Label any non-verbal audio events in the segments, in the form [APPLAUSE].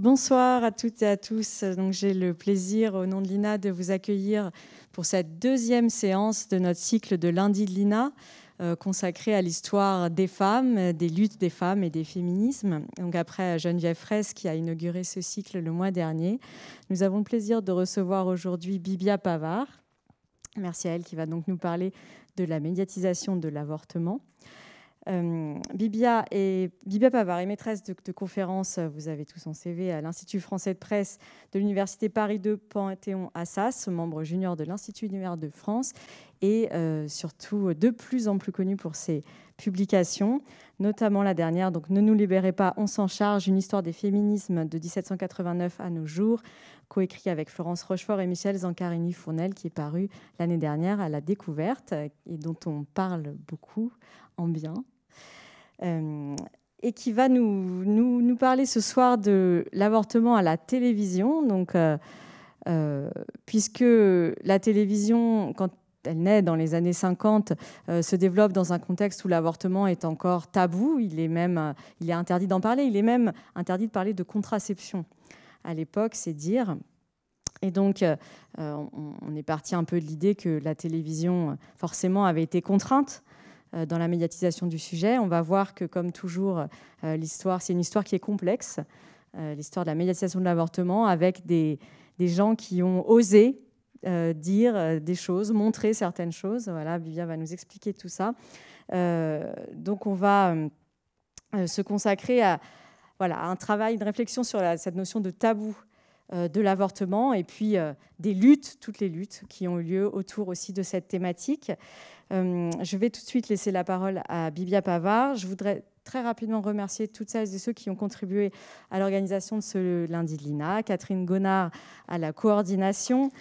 Bonsoir à toutes et à tous. Donc, j'ai le plaisir, au nom de l'INA, de vous accueillir pour cette deuxième séance de notre cycle de lundi de l'INA euh, consacré à l'histoire des femmes, des luttes des femmes et des féminismes. Donc après Geneviève Fraisse qui a inauguré ce cycle le mois dernier, nous avons le plaisir de recevoir aujourd'hui Bibia Pavard. Merci à elle qui va donc nous parler de la médiatisation de l'avortement. Euh, Bibia, et, Pavard est maîtresse de, conférences, euh, vous avez tous son CV, à l'Institut français de presse de l'Université Paris 2 Panthéon-Assas, membre junior de l'Institut univers de France et euh, surtout de plus en plus connue pour ses publications, notamment la dernière, donc Ne nous libérez pas, on s'en charge, une histoire des féminismes de 1789 à nos jours, coécrit avec Florence Rochefort et Michel Zancarini-Fournel, qui est paru l'année dernière à La Découverte et dont on parle beaucoup en bien, euh, et qui va nous, nous, parler ce soir de l'avortement à la télévision. Donc, euh, euh, puisque la télévision, quand elle naît dans les années 50, se développe dans un contexte où l'avortement est encore tabou. Il est même, il est interdit d'en parler. Il est même interdit de parler de contraception. À l'époque, c'est dire. Et donc, on, est parti un peu de l'idée que la télévision, forcément, avait été contrainte euh, dans la médiatisation du sujet. On va voir que, comme toujours, euh, l'histoire, c'est une histoire qui est complexe, euh, l'histoire de la médiatisation de l'avortement, avec des, des, gens qui ont osé dire des choses, montrer certaines choses. Voilà, va nous expliquer tout ça. donc, on va se consacrer à, voilà, un travail, une réflexion sur cette notion de tabou euh, de l'avortement et puis euh, des luttes, toutes les luttes qui ont eu lieu autour aussi de cette thématique. Euh, je vais tout de suite laisser la parole à Bibia Pavard. Je voudrais très rapidement remercier toutes celles et ceux qui ont contribué à l'organisation de ce lundi de l'INA, Catherine Gonard à la coordination,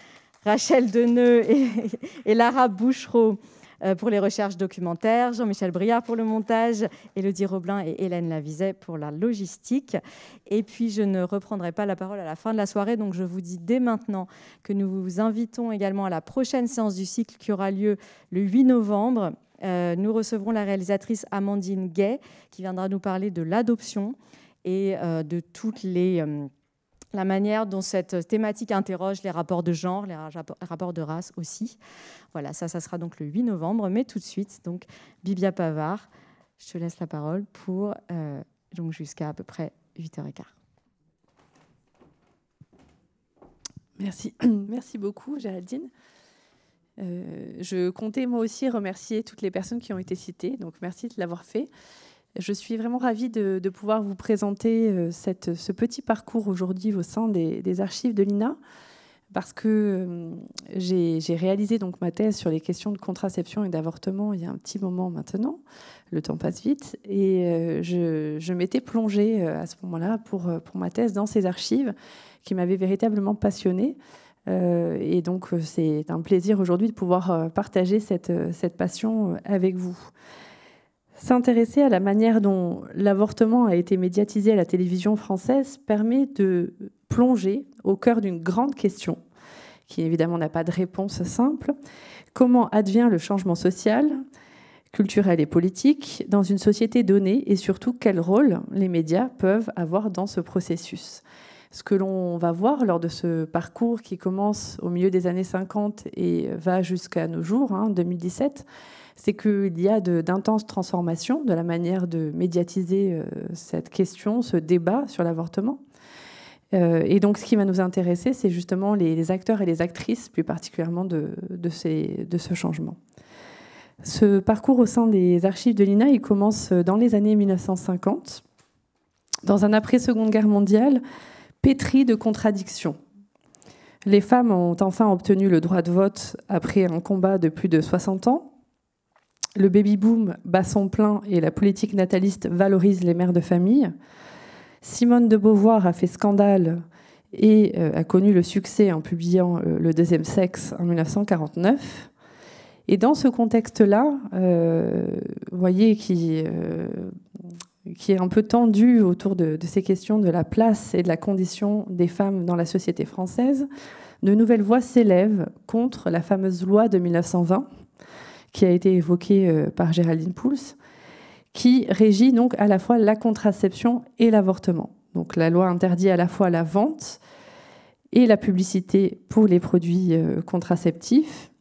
Rachel Deneux et, [LAUGHS] et Lara Bouchereau euh, pour les recherches documentaires, Jean-Michel Briard pour le montage, Elodie Roblin et Hélène Lavizet pour la logistique. Et puis, je ne reprendrai pas la parole à la fin de la soirée, donc je vous dis dès maintenant que nous vous invitons également à la prochaine séance du cycle qui aura lieu le 8 novembre. Euh, nous recevrons la réalisatrice Amandine Gay qui viendra nous parler de l'adoption et euh, de toutes les la manière dont cette thématique interroge les rapports de genre, les rapports de race aussi. Voilà, ça, ça sera donc le 8 novembre. Mais tout de suite, donc Bibia Pavard, je te laisse la parole pour euh, donc jusqu'à à peu près 8h15. Merci, [CLEARS THROAT] merci beaucoup Géraldine. Euh, je comptais moi aussi remercier toutes les personnes qui ont été citées, donc merci de l'avoir fait. Je suis vraiment ravie de, pouvoir vous présenter euh, cette, ce petit parcours aujourd'hui au sein des, archives de l'INA, parce que euh, j'ai réalisé donc ma thèse sur les questions de contraception et d'avortement il y a un petit moment maintenant. Le temps passe vite et euh, je, je m'étais plongée à ce moment-là pour, pour ma thèse dans ces archives qui m'avaient véritablement passionnée et donc, c'est un plaisir aujourd'hui de pouvoir partager cette, cette passion avec vous. S'intéresser à la manière dont l'avortement a été médiatisé à la télévision française permet de plonger au cœur d'une grande question, qui évidemment n'a pas de réponse simple. Comment advient le changement social, culturel et politique dans une société donnée et surtout quel rôle les médias peuvent avoir dans ce processus ce que l'on va voir lors de ce parcours qui commence au milieu des années 50 et va jusqu'à nos jours, en hein, 2017, c'est qu'il y a d'intenses transformations de la manière de médiatiser euh, cette question, ce débat sur l'avortement. Euh, et donc, ce qui va nous intéresser, c'est justement les, acteurs et les actrices, plus particulièrement de, de ce changement. Ce parcours au sein des archives de l'INA, il commence dans les années 1950, dans un après-seconde guerre mondiale pétri de contradictions. Les femmes ont enfin obtenu le droit de vote après un combat de plus de 60 ans le baby boom bat son plein et la politique nataliste valorise les mères de famille. Simone de Beauvoir a fait scandale et euh, a connu le succès en publiant euh, Le deuxième sexe en 1949. Et dans ce contexte-là, euh, voyez, qui, est un peu tendu autour de, de, ces questions de la place et de la condition des femmes dans la société française, de nouvelles voix s'élèvent contre la fameuse loi de 1920 qui a été évoquée euh, par Géraldine Pouls, qui régit donc à la fois la contraception et l'avortement. Donc la loi interdit à la fois la vente et la publicité pour les produits euh, contraceptifs,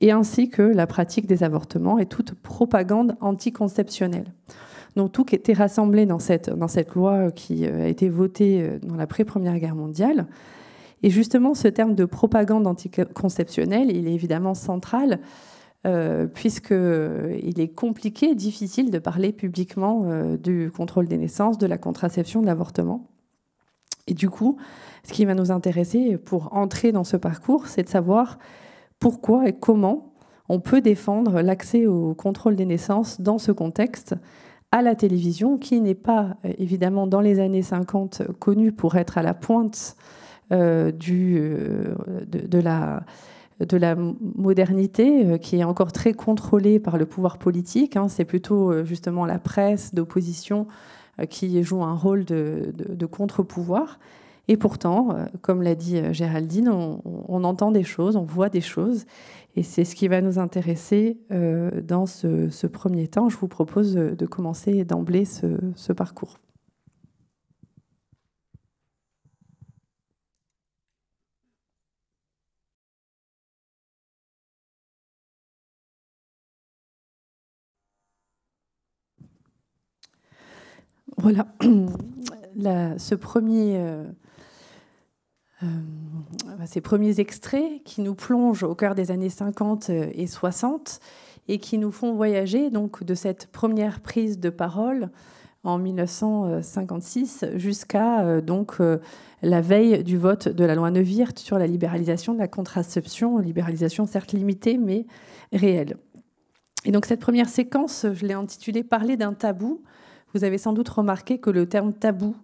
et ainsi que la pratique des avortements et toute propagande anticonceptionnelle. Donc tout était rassemblé dans cette, dans cette loi euh, qui a été votée dans la pré-première guerre mondiale. Et justement, ce terme de propagande anticonceptionnelle, il est évidemment central euh, puisque puisqu'il euh, est compliqué, difficile de parler publiquement euh, du contrôle des naissances, de la contraception, de l'avortement. Et du coup, ce qui va nous intéresser pour entrer dans ce parcours, c'est de savoir pourquoi et comment on peut défendre l'accès au contrôle des naissances dans ce contexte à la télévision, qui n'est pas évidemment dans les années 50 connue pour être à la pointe du, de, la de la modernité euh, qui est encore très contrôlée par le pouvoir politique. Hein. C'est plutôt euh, justement la presse d'opposition euh, qui joue un rôle de, contre-pouvoir. Et pourtant, comme l'a dit Géraldine, on, entend des choses, on voit des choses. Et c'est ce qui va nous intéresser dans ce, premier temps. Je vous propose de commencer d'emblée ce parcours. Voilà, [CLEARS THROAT] premier, euh, euh, ces premiers extraits qui nous plongent au cœur des années 50 euh, et 60 et qui nous font voyager donc de cette première prise de parole en 1956 jusqu'à donc la veille du vote de la loi Neuwirth sur la libéralisation de la contraception, libéralisation certes limitée mais réelle. Et donc cette première séquence, je l'ai intitulée Parler d'un tabou vous avez sans doute remarqué que le terme tabou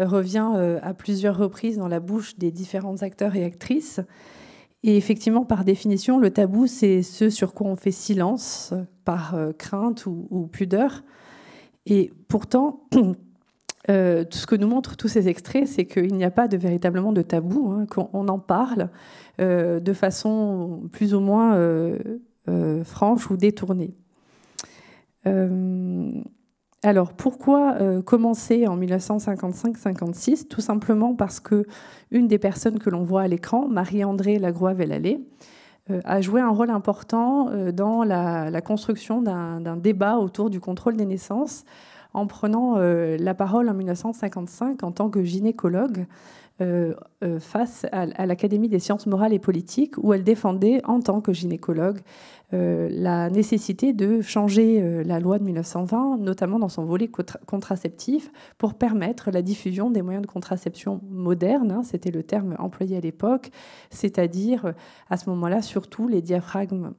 euh, revient euh, à plusieurs reprises dans la bouche des différents acteurs et actrices. Et effectivement, par définition, le tabou, c'est ce sur quoi on fait silence par euh, crainte ou, pudeur. Et pourtant, [CLEARS THROAT] tout ce que nous montrent tous ces extraits, c'est qu'il n'y a pas véritablement de tabou, hein, qu'on en parle de façon plus ou moins franche ou détournée. Alors pourquoi euh, commencer en 1955-56 Tout simplement parce que une des personnes que l'on voit à l'écran, Marie-Andrée Lagroix-Vellalé, euh, a joué un rôle important euh, dans la construction d'un débat autour du contrôle des naissances en prenant la parole en 1955 en tant que gynécologue euh, euh, face à, l'Académie des sciences morales et politiques, où elle défendait, en tant que gynécologue, euh, la nécessité de changer la loi de 1920, notamment dans son volet contraceptif, pour permettre la diffusion des moyens de contraception modernes, hein, c'était le terme employé à l'époque, c'est-à-dire à ce moment-là surtout les diaphragmes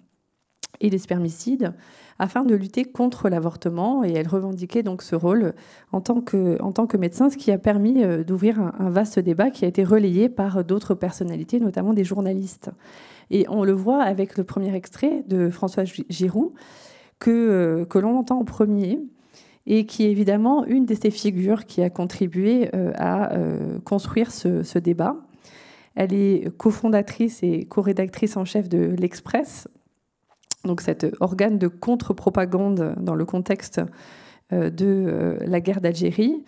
et les spermicides afin de lutter contre l'avortement et elle revendiquait donc ce rôle en tant que, en tant que médecin, ce qui a permis euh, d'ouvrir un, vaste débat qui a été relayé par d'autres personnalités, notamment des journalistes. Et on le voit avec le premier extrait de François Giroud que, euh, que l'on entend en premier et qui est évidemment une de ces figures qui a contribué euh, à construire ce, ce débat. Elle est cofondatrice et co-rédactrice en chef de L'Express, donc cet euh, organe de contre-propagande dans le contexte euh, de euh, la guerre d'Algérie.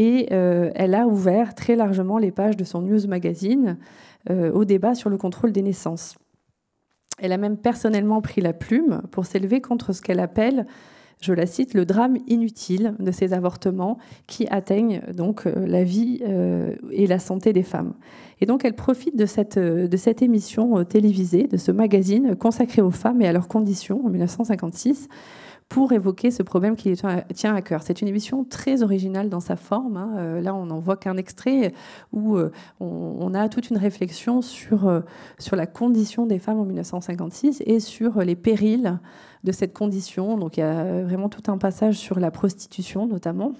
Et elle a ouvert très largement les pages de son news magazine au débat sur le contrôle des naissances. Elle a même personnellement pris la plume pour s'élever contre ce qu'elle appelle je la cite, le drame inutile de ces avortements qui atteignent donc euh, la vie euh, et la santé des femmes. Et donc elle profite de cette, euh, de cette émission télévisée, de ce magazine consacré aux femmes et à leurs conditions en 1956 pour évoquer ce problème qui tient à cœur. C'est une émission très originale dans sa forme. Hein. Euh, là, on n'en voit qu'un extrait où euh, on a toute une réflexion sur, euh, sur la condition des femmes en 1956 et sur les périls de cette condition. Donc, il y a vraiment tout un passage sur la prostitution, notamment.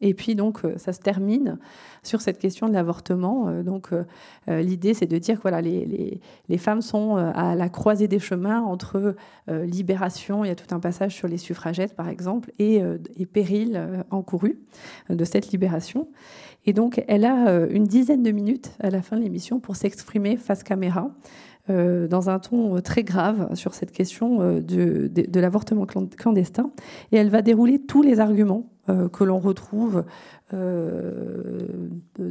Et puis donc euh, ça se termine sur cette question de l'avortement. Euh, donc euh, l'idée c'est de dire que voilà, les, les, femmes sont à la croisée des chemins entre libération, il y a tout un passage sur les suffragettes par exemple, et, et péril encouru de cette libération. Et donc elle a une dizaine de minutes à la fin de l'émission pour s'exprimer face caméra. dans un ton très grave sur cette question de, de l'avortement clandestin. Et elle va dérouler tous les arguments euh, que l'on retrouve euh,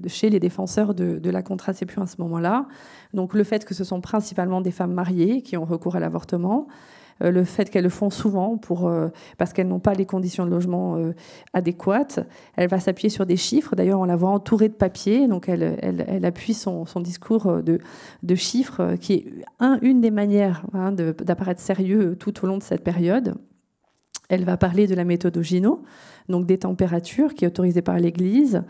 chez les défenseurs de, la contraception à ce moment-là. Donc le fait que ce sont principalement des femmes mariées qui ont recours à l'avortement, euh, le fait qu'elles le font souvent pour, parce qu'elles n'ont pas les conditions de logement adéquates. Elle va s'appuyer sur des chiffres. D'ailleurs, on la voit entourée de papier. Donc, elle, appuie son, discours de, chiffres, qui est une des manières hein, d'apparaître sérieux tout au long de cette période. Elle va parler de la méthode Ogino, donc des températures qui est autorisée par l'Église,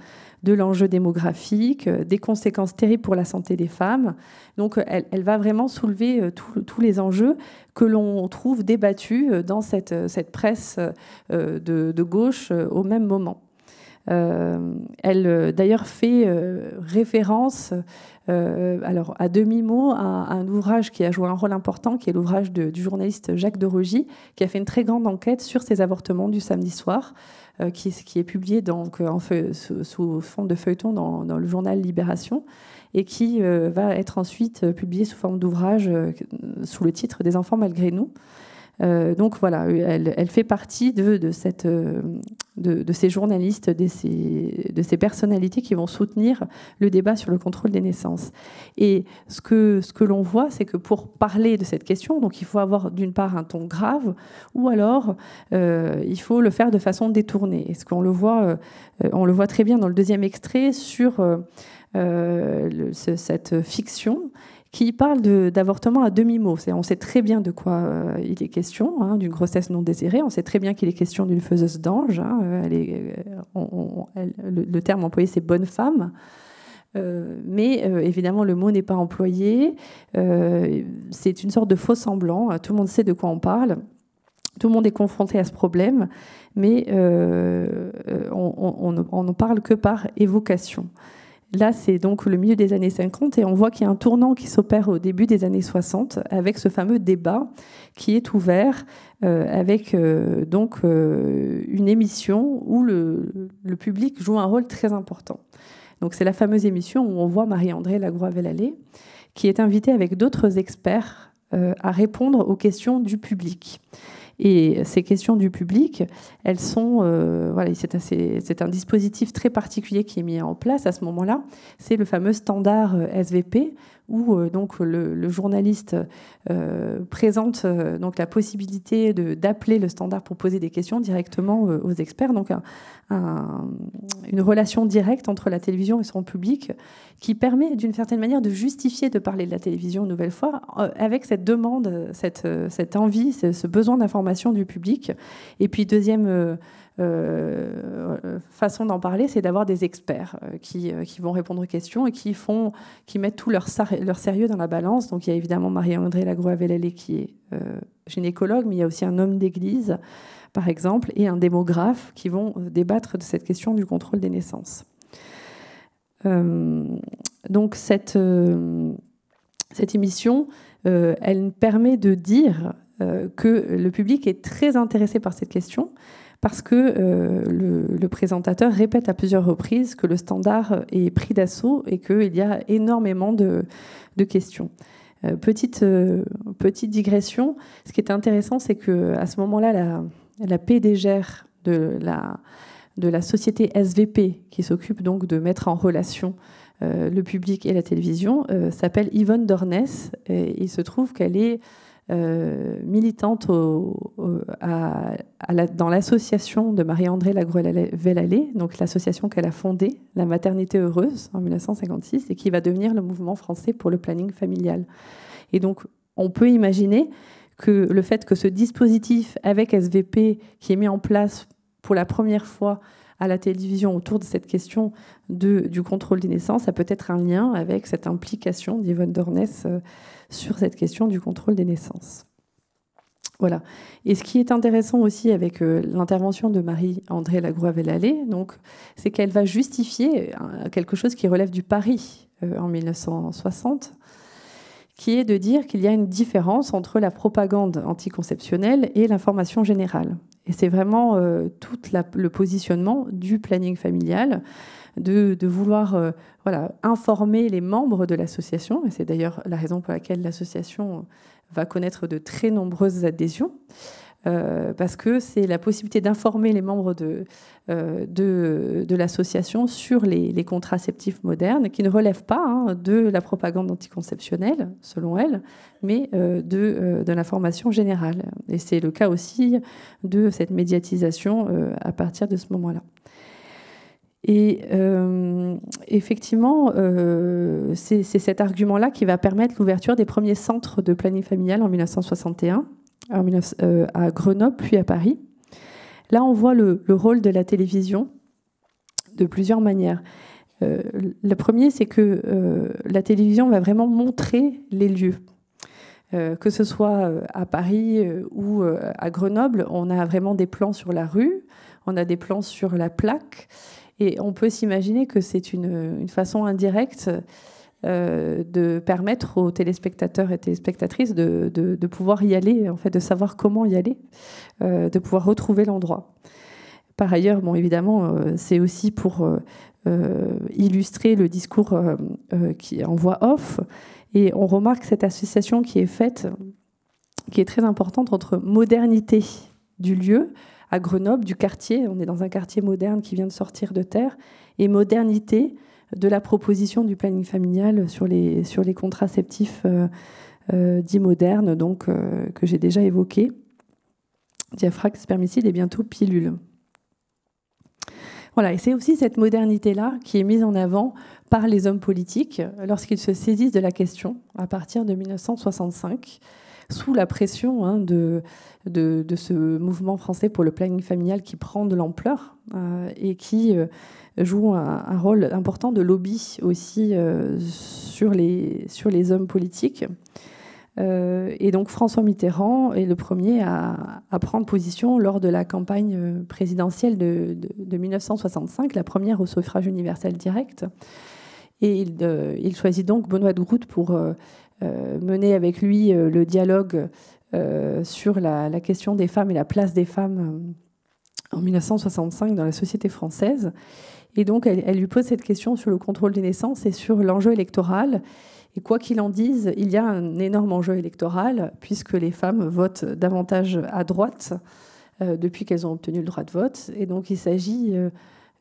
de l'enjeu démographique, euh, des conséquences terribles pour la santé des femmes. Donc euh, elle, va vraiment soulever euh, tous les enjeux que l'on trouve débattus dans cette, presse de gauche au même moment. Euh, elle, euh, d'ailleurs, fait euh, référence, alors à demi-mot, à, un ouvrage qui a joué un rôle important, qui est l'ouvrage du journaliste Jacques de Rogy qui a fait une très grande enquête sur ces avortements du samedi soir. Qui, est publié donc sous, forme de feuilleton dans, le journal Libération et qui va être ensuite publié sous forme d'ouvrage sous le titre Des enfants malgré nous. Euh, donc voilà, elle, fait partie de, euh, ces journalistes, de ces, personnalités qui vont soutenir le débat sur le contrôle des naissances. Et ce que, l'on voit, c'est que pour parler de cette question, donc il faut avoir d'une part un ton grave, ou alors euh, il faut le faire de façon détournée. Et ce qu'on le voit, on le voit très bien dans le deuxième extrait sur cette fiction qui parle d'avortement à demi-mot. On sait très bien de quoi euh, il est question, hein, d'une grossesse non désirée, on sait très bien qu'il est question d'une faiseuse d'ange. le, terme employé, c'est bonne femme. Euh, mais euh, évidemment, le mot n'est pas employé. c'est une sorte de faux semblant. Tout le monde sait de quoi on parle tout le monde est confronté à ce problème, mais on, n'en parle que par évocation. Là, c'est donc le milieu des années 50 et on voit qu'il y a un tournant qui s'opère au début des années 60 avec ce fameux débat qui est ouvert euh, avec euh, donc euh, une émission où le, public joue un rôle très important. Donc c'est la fameuse émission où on voit Marie-André Lagroix-Vellalé qui est invitée avec d'autres experts à répondre aux questions du public. Et ces questions du public, elles sont, euh, voilà, c'est un dispositif très particulier qui est mis en place à ce moment-là. C'est le fameux standard euh, SVP où euh, donc le, journaliste euh, présente euh, donc la possibilité d'appeler le standard pour poser des questions directement aux experts. Donc une relation directe entre la télévision et son public qui permet d'une certaine manière de justifier de parler de la télévision une nouvelle fois avec cette demande, cette, envie, ce, ce besoin d'information du public. Et puis deuxième euh, façon d'en parler, c'est d'avoir des experts euh, euh, qui, vont répondre aux questions et qui, font, qui mettent tout leur, leur sérieux dans la balance. Donc il y a évidemment Marie-André lagrois vellalé qui est gynécologue, mais il y a aussi un homme d'église, par exemple, et un démographe qui vont débattre de cette question du contrôle des naissances. donc cette, émission, elle permet de dire que le public est très intéressé par cette question, parce que euh, le, présentateur répète à plusieurs reprises que le standard est pris d'assaut et qu'il y a énormément de, questions. Euh, euh, petite, digression, ce qui est intéressant, c'est que ce moment-là, la, la PDGR de la, de la société SVP, qui s'occupe donc de mettre en relation le public et la télévision, s'appelle Yvonne Dornès. Et il se trouve qu'elle est euh, militante dans l'association de Marie-André Lagruelle-Vellalé, donc l'association qu'elle a fondée, la Maternité Heureuse, en 1956, et qui va devenir le mouvement français pour le planning familial. Et donc, on peut imaginer que le fait que ce dispositif avec SVP, qui est mis en place pour la première fois à la télévision autour de cette question du contrôle des naissances, a peut-être un lien avec cette implication d'Yvonne Dornès euh, sur cette question du contrôle des naissances. Voilà. Et ce qui est intéressant aussi avec euh, l'intervention de Marie-André Lagroix-Vellalé, c'est qu'elle va justifier euh, quelque chose qui relève du Paris euh, en 1960 qui est de dire qu'il y a une différence entre la propagande anticonceptionnelle et l'information générale. Et c'est vraiment euh, tout le positionnement du planning familial, de, vouloir euh, voilà, informer les membres de l'association, et c'est d'ailleurs la raison pour laquelle l'association va connaître de très nombreuses adhésions, euh, parce que c'est la possibilité d'informer les membres de, euh, de, l'association sur les, contraceptifs modernes qui ne relèvent pas hein, de la propagande anticonceptionnelle, selon elle, mais euh, de, l'information générale. Et c'est le cas aussi de cette médiatisation à partir de ce moment-là. Et effectivement, c'est cet argument-là qui va permettre l'ouverture des premiers centres de planning familial en 1961. Euh, à Grenoble, puis à Paris. Là, on voit le, rôle de la télévision de plusieurs manières. Euh, le premier, c'est que euh, la télévision va vraiment montrer les lieux. que ce soit à Paris ou à Grenoble, on a vraiment des plans sur la rue, on a des plans sur la plaque, et on peut s'imaginer que c'est une, façon indirecte euh, de permettre aux téléspectateurs et téléspectatrices de, de, pouvoir y aller, en fait, de savoir comment y aller, euh, de pouvoir retrouver l'endroit. Par ailleurs, bon, évidemment, euh, c'est aussi pour illustrer le discours qui est en voix off. Et on remarque cette association qui est faite, qui est très importante entre modernité du lieu à Grenoble, du quartier, on est dans un quartier moderne qui vient de sortir de terre, et modernité de la proposition du planning familial sur les, sur les contraceptifs euh, euh, dits modernes, donc, euh, que j'ai déjà évoqués. Diaphragme, spermicide et bientôt pilule. Voilà, et c'est aussi cette modernité-là qui est mise en avant par les hommes politiques lorsqu'ils se saisissent de la question à partir de 1965 sous la pression hein, de, de, ce mouvement français pour le planning familial qui prend de l'ampleur euh, et qui euh, joue un, rôle important de lobby aussi euh, sur, les, sur les hommes politiques. et donc François Mitterrand est le premier à, prendre position lors de la campagne présidentielle de, 1965, la première au suffrage universel direct. Et il, choisit donc Benoît de Groot pour euh, mener avec lui euh, le dialogue euh, sur la, question des femmes et la place des femmes en 1965 dans la société française. Et donc, elle, lui pose cette question sur le contrôle des naissances et sur l'enjeu électoral. Et quoi qu'il en dise, il y a un énorme enjeu électoral, puisque les femmes votent davantage à droite depuis qu'elles ont obtenu le droit de vote. Et donc, il s'agit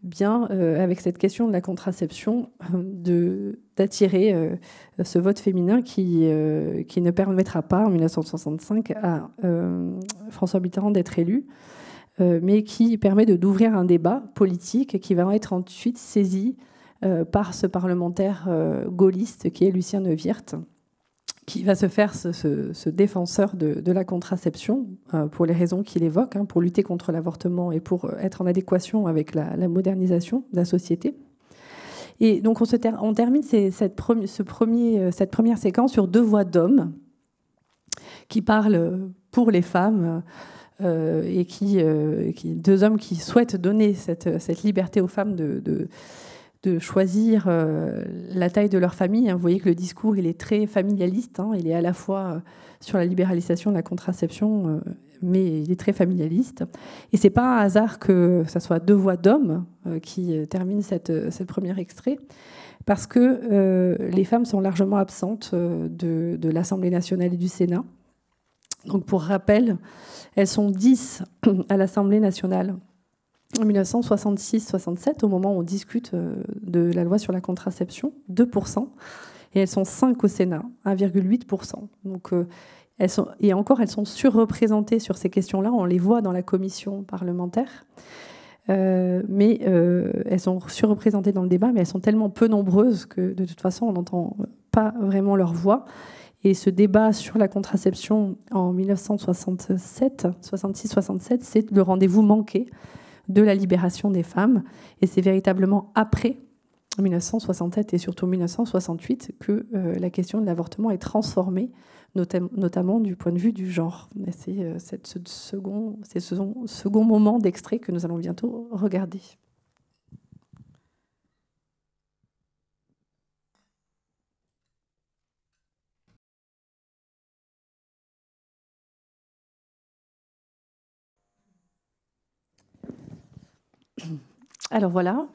bien, euh, avec cette question de la contraception, euh, d'attirer euh, ce vote féminin qui, ne permettra pas en 1965 à François Mitterrand d'être élu, mais qui permet d'ouvrir un débat politique qui va être ensuite saisi par ce parlementaire gaulliste qui est Lucien Neuwirth qui va se faire ce, défenseur de, la contraception euh, pour les raisons qu'il évoque, hein, pour lutter contre l'avortement et pour euh, être en adéquation avec la, modernisation de la société. Et donc on, se on termine cette, ce premier, euh, cette, première séquence sur deux voix d'hommes qui parlent pour les femmes et qui, deux hommes qui souhaitent donner cette, liberté aux femmes de de choisir euh, la taille de leur famille. Hein. Vous voyez que le discours, il est très familialiste. Hein. il est à la fois euh, sur la libéralisation de la contraception, euh, mais il est très familialiste. Et c'est pas un hasard que ce soit deux voix d'hommes qui terminent cette, cette première extrait, parce que les femmes sont largement absentes de, l'Assemblée nationale et du Sénat. Donc pour rappel, elles sont 10 à l'Assemblée nationale en 1966-67, au moment où on discute euh, de la loi sur la contraception, 2%, et elles sont 5 au Sénat, 1,8%. Donc, euh, elles sont, et encore, elles sont surreprésentées sur ces questions-là, on les voit dans la commission parlementaire. Euh, mais elles sont surreprésentées dans le débat, mais elles sont tellement peu nombreuses que de toute façon, on n'entend pas vraiment leur voix. Et ce débat sur la contraception en 1967, 66-67, c'est le rendez-vous manqué de la libération des femmes. Et c'est véritablement après 1967 et surtout 1968 que euh, la question de l'avortement est transformée, notamment du point de vue du genre. Euh, c'est ce second moment d'extrait que nous allons bientôt regarder. Alors voilà,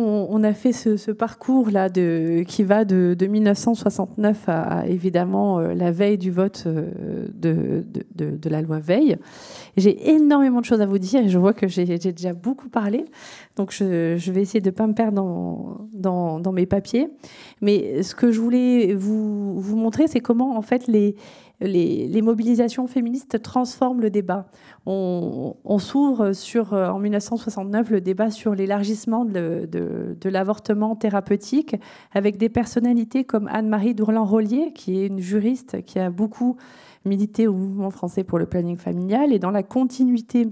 on, a fait ce, parcours-là qui va de, 1969 à, évidemment euh, la veille du vote euh, de, la loi Veil. J'ai énormément de choses à vous dire et je vois que j'ai déjà beaucoup parlé, donc je, vais essayer de ne pas me perdre dans, mes papiers. Mais ce que je voulais vous montrer, c'est comment en fait les les, mobilisations féministes transforment le débat. On, s'ouvre sur, euh, en 1969, le débat sur l'élargissement de, de l'avortement thérapeutique avec des personnalités comme Anne-Marie Dourlan-Rollier, qui est une juriste qui a beaucoup milité au mouvement français pour le planning familial. Et dans la continuité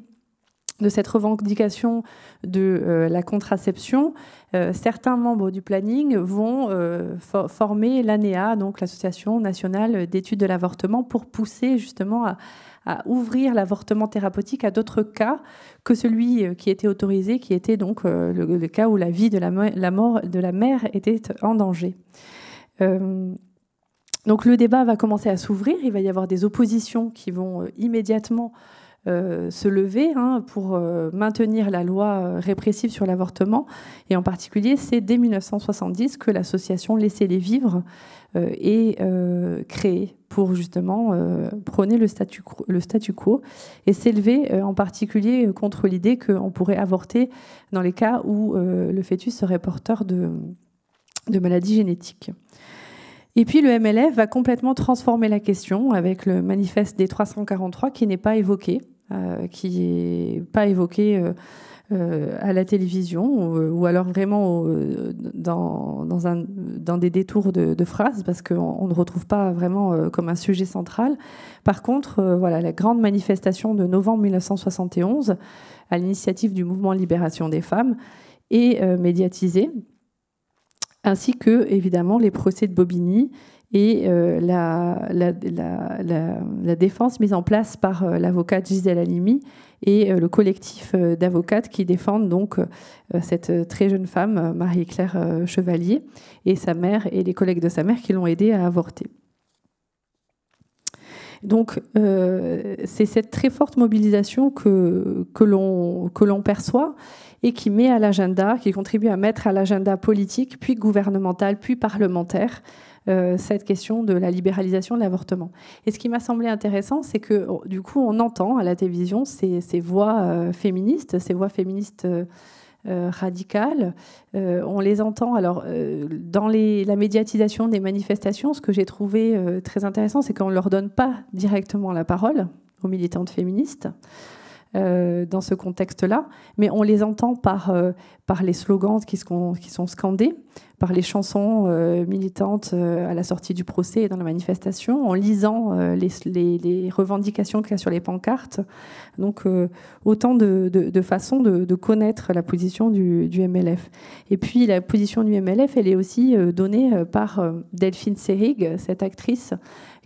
de cette revendication de euh, la contraception, euh, certains membres du planning vont euh, former l'ANEA, donc l'Association nationale d'études de l'avortement, pour pousser justement à, ouvrir l'avortement thérapeutique à d'autres cas que celui qui était autorisé, qui était donc le, cas où la vie de la, mort de la mère était en danger. donc le débat va commencer à s'ouvrir, il va y avoir des oppositions qui vont immédiatement euh, se lever hein, pour euh, maintenir la loi euh, répressive sur l'avortement. Et en particulier, c'est dès 1970 que l'association Laisser les vivre est créée pour justement prôner le statu, quo et s'élever en particulier contre l'idée qu'on pourrait avorter dans les cas où le fœtus serait porteur de, de maladies génétiques. Et puis le MLF va complètement transformer la question avec le manifeste des 343 qui n'est pas évoqué, euh, qui n'est pas évoqué euh, euh, à la télévision ou, alors vraiment dans, dans, des détours de, de phrases parce qu'on ne retrouve pas vraiment comme un sujet central. Par contre, voilà, la grande manifestation de novembre 1971 à l'initiative du mouvement Libération des femmes est médiatisée, ainsi que évidemment les procès de Bobigny et euh, la, défense mise en place par euh, l'avocate Gisèle Halimi et euh, le collectif d'avocates qui défendent donc cette très jeune femme, Marie-Claire Chevalier, et sa mère et les collègues de sa mère qui l'ont aidée à avorter. Donc, c'est cette très forte mobilisation que, que l'on perçoit et qui met à l'agenda, qui contribue à mettre à l'agenda politique, puis gouvernemental, puis parlementaire, euh, cette question de la libéralisation de l'avortement. Et ce qui m'a semblé intéressant, c'est que oh, du coup, on entend à la télévision ces, voix euh, féministes, ces voix féministes euh, radicales. on les entend. Alors, dans la médiatisation des manifestations, ce que j'ai trouvé très intéressant, c'est qu'on ne leur donne pas directement la parole aux militantes féministes. Euh, dans ce contexte-là, mais on les entend par, euh, par les slogans qui, sont, qui sont scandés, par les chansons euh, militantes à la sortie du procès et dans la manifestation, en lisant les, revendications qu'il y a sur les pancartes. Donc autant de, de, façons de, connaître la position du, du, MLF. Et puis la position du MLF, elle est aussi donnée par Delphine Seyrig, cette actrice